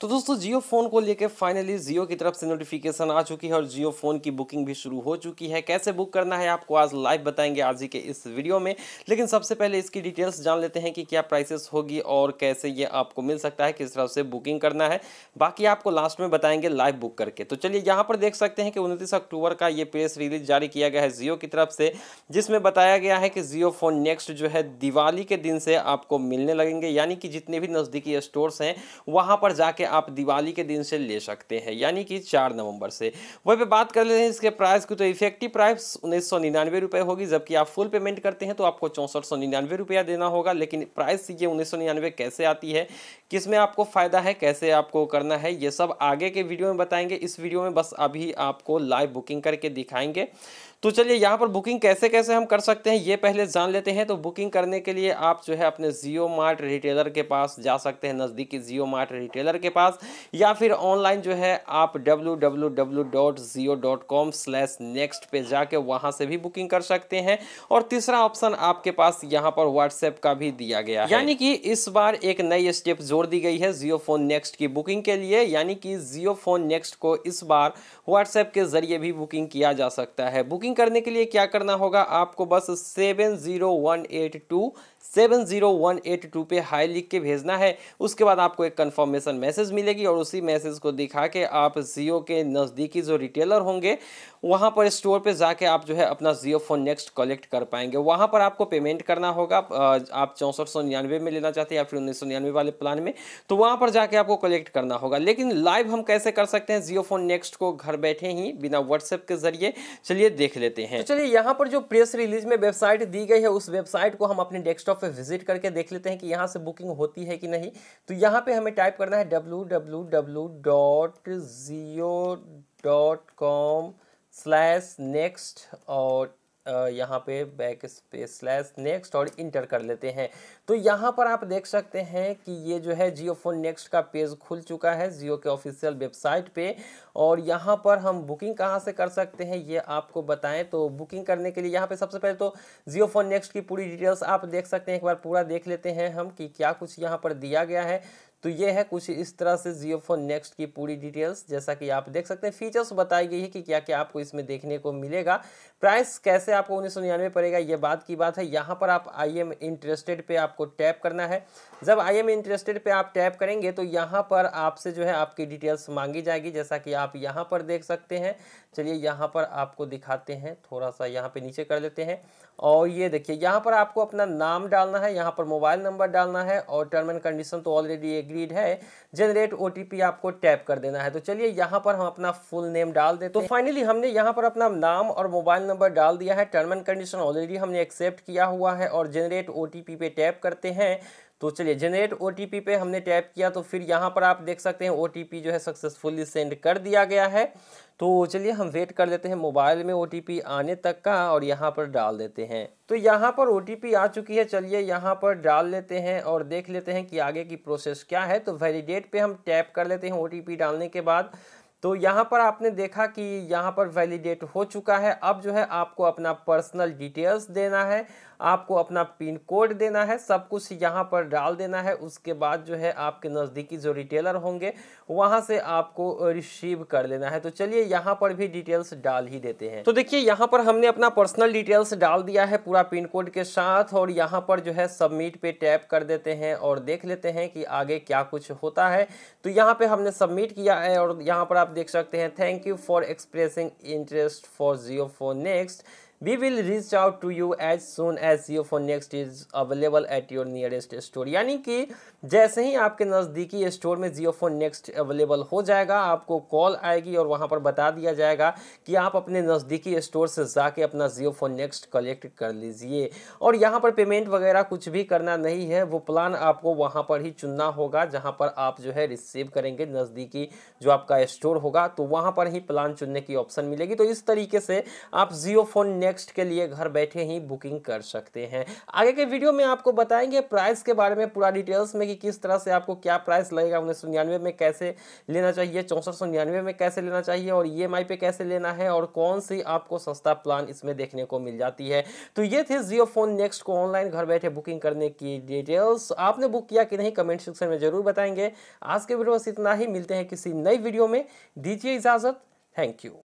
तो दोस्तों जियो फ़ोन को लेकर फाइनली जियो की तरफ से नोटिफिकेशन आ चुकी है और जियो फ़ोन की बुकिंग भी शुरू हो चुकी है कैसे बुक करना है आपको आज लाइव बताएंगे आज ही के इस वीडियो में लेकिन सबसे पहले इसकी डिटेल्स जान लेते हैं कि क्या प्राइसेस होगी और कैसे ये आपको मिल सकता है किस तरह से बुकिंग करना है बाकी आपको लास्ट में बताएंगे लाइव बुक करके तो चलिए यहाँ पर देख सकते हैं कि उनतीस अक्टूबर का ये प्रेस रिलीज जारी किया गया है जियो की तरफ से जिसमें बताया गया है कि जियो फ़ोन नेक्स्ट जो है दिवाली के दिन से आपको मिलने लगेंगे यानी कि जितने भी नज़दीकी स्टोर्स हैं वहाँ पर जाके आप दिवाली के दिन से ले सकते हैं यानी कि चार नवंबर से वहीं पे बात कर लेते हैं इसके प्राइस की तो इफेक्टिव प्राइस उन्नीस रुपए होगी जबकि आप फुल पेमेंट करते हैं तो आपको चौंसठ सौ निन्यानवे रुपया देना होगा लेकिन प्राइस ये उन्नीस सौ निन्यानवे कैसे आती है किस में आपको फ़ायदा है कैसे आपको करना है ये सब आगे के वीडियो में बताएंगे इस वीडियो में बस अभी आपको लाइव बुकिंग करके दिखाएंगे तो चलिए यहाँ पर बुकिंग कैसे कैसे हम कर सकते हैं ये पहले जान लेते हैं तो बुकिंग करने के लिए आप जो है अपने जियो मार्ट रिटेलर के पास जा सकते हैं नज़दीकी जियो मार्ट रिटेलर के पास या फिर ऑनलाइन जो है आप www.zio.com/next पे जाके वहां से भी बुकिंग कर सकते हैं और तीसरा ऑप्शन आपके पास यहाँ पर व्हाट्सएप का भी दिया गया है यानी कि इस बार एक नई स्टेप जोड़ दी गई है जियो फोन नेक्स्ट की बुकिंग के लिए यानी कि जियो फोन नेक्स्ट को इस बार व्हाट्सएप के जरिए भी बुकिंग किया जा सकता है बुकिंग करने के लिए क्या करना होगा आपको बस seven zero one eight two seven zero one eight two पे हाई लिख के भेजना है उसके बाद आपको एक कंफर्मेशन मैसेज मैसेज मिलेगी और उसी मैसेज को दिखा के आप जियो के नज़दीकी जो रिटेलर होंगे वहाँ पर स्टोर पे जाके आप जो है अपना जियो फोन नेक्स्ट कलेक्ट कर पाएंगे वहाँ पर आपको पेमेंट करना होगा आप चौंसठ सौ निन्यानवे में लेना चाहते हैं या फिर उन्नीस सौ निन्यानवे वाले प्लान में तो वहाँ पर जाके आपको कलेक्ट करना होगा लेकिन लाइव हम कैसे कर सकते हैं जियो फोन नेक्स्ट को घर बैठे ही बिना व्हाट्सएप के जरिए चलिए देख लेते हैं तो चलिए यहाँ पर जो प्रेस रिलीज में वेबसाइट दी गई है उस वेबसाइट को हम अपने डेस्कटॉप पर विजिट करके देख लेते हैं कि यहाँ से बुकिंग होती है कि नहीं तो यहाँ पर हमें टाइप करना है डब्ल्यू www.zio.com स्लैश नेक्स्ट और यहाँ पे बैक स्पेस स्लैश नेक्स्ट और इंटर कर लेते हैं तो यहाँ पर आप देख सकते हैं कि ये जो है जियो फोन नेक्स्ट का पेज खुल चुका है जियो के ऑफिशियल वेबसाइट पे और यहाँ पर हम बुकिंग कहाँ से कर सकते हैं ये आपको बताएं तो बुकिंग करने के लिए यहाँ पे सबसे पहले तो जियो फोन नेक्स्ट की पूरी डिटेल्स आप देख सकते हैं एक बार पूरा देख लेते हैं हम कि क्या कुछ यहाँ पर दिया गया है तो ये है कुछ इस तरह से जियो फोन नेक्स्ट की पूरी डिटेल्स जैसा कि आप देख सकते हैं फीचर्स बताई गई है कि क्या क्या आपको इसमें देखने को मिलेगा प्राइस कैसे आपको उन्नीस पड़ेगा ये बात की बात है यहाँ पर आप आई एम इंटरेस्टेड पे आपको टैप करना है जब आई एम इंटरेस्टेड पे आप टैप करेंगे तो यहाँ पर आपसे जो है आपकी डिटेल्स मांगी जाएगी जैसा कि आप यहाँ पर देख सकते हैं चलिए यहाँ पर आपको दिखाते हैं थोड़ा सा यहाँ पे नीचे कर लेते हैं और ये देखिए यहाँ पर आपको अपना नाम डालना है यहाँ पर मोबाइल नंबर डालना है और टर्म एंड कंडीशन तो ऑलरेडी एग्री रीड है जनरेट ओ आपको टैप कर देना है तो चलिए यहाँ पर हम अपना फुल नेम डाल देते तो फाइनली हमने यहाँ पर अपना नाम और मोबाइल नंबर डाल दिया है टर्म एंड कंडीशन ऑलरेडी हमने एक्सेप्ट किया हुआ है और जनरेट ओ पे टैप करते हैं तो चलिए जनरेट ओ पे हमने टैप किया तो फिर यहाँ पर आप देख सकते हैं ओ जो है सक्सेसफुली सेंड कर दिया गया है तो चलिए हम वेट कर लेते हैं मोबाइल में ओ आने तक का और यहाँ पर डाल देते हैं तो यहाँ पर ओ आ चुकी है चलिए यहाँ पर डाल लेते हैं और देख लेते हैं कि आगे की प्रोसेस क्या है तो वैलिडेट पे हम टैप कर लेते हैं ओ डालने के बाद तो यहाँ पर आपने देखा कि यहाँ पर वैलिडेट हो चुका है अब जो है आपको अपना पर्सनल डिटेल्स देना है आपको अपना पिन कोड देना है सब कुछ यहाँ पर डाल देना है उसके बाद जो है आपके नज़दीकी जो रिटेलर होंगे वहाँ से आपको रिसीव कर लेना है तो चलिए यहाँ पर भी डिटेल्स डाल ही देते हैं तो देखिए यहाँ पर हमने अपना पर्सनल डिटेल्स डाल दिया है पूरा पिन कोड के साथ और यहाँ पर जो है सबमिट पर टैप कर देते हैं और देख लेते हैं कि आगे क्या कुछ होता है तो यहाँ पर हमने सबमिट किया है और यहाँ पर आप देख सकते हैं thank you for expressing interest for Jio phone next We will reach out to you as soon as Jio phone next is available at your nearest store यानी कि जैसे ही आपके नज़दीकी स्टोर में जियो फोन नेक्स्ट अवेलेबल हो जाएगा आपको कॉल आएगी और वहाँ पर बता दिया जाएगा कि आप अपने नज़दीकी स्टोर से जाके अपना जियो फोन नेक्स्ट कलेक्ट कर लीजिए और यहाँ पर पेमेंट वगैरह कुछ भी करना नहीं है वो प्लान आपको वहाँ पर ही चुनना होगा जहाँ पर आप जो है रिसीव करेंगे नज़दीकी जो आपका स्टोर होगा तो वहाँ पर ही प्लान चुनने की ऑप्शन मिलेगी तो इस तरीके से आप जियो फोन नेक्स्ट के लिए घर बैठे ही बुकिंग कर सकते हैं आगे के वीडियो में आपको बताएंगे प्राइस के बारे में पूरा डिटेल्स में कि किस तरह से आपको क्या प्राइस लगेगा उन्नीस में कैसे लेना चाहिए चौंसठ में कैसे लेना चाहिए और ई e पे कैसे लेना है और कौन सी आपको सस्ता प्लान इसमें देखने को मिल जाती है तो ये थे जियो फोन नेक्स्ट को ऑनलाइन घर बैठे बुकिंग करने की डिटेल्स आपने बुक किया कि नहीं कमेंट सेक्शन में जरूर बताएंगे आज के वीडियो में इतना ही मिलते हैं किसी नई वीडियो में दीजिए इजाज़त थैंक यू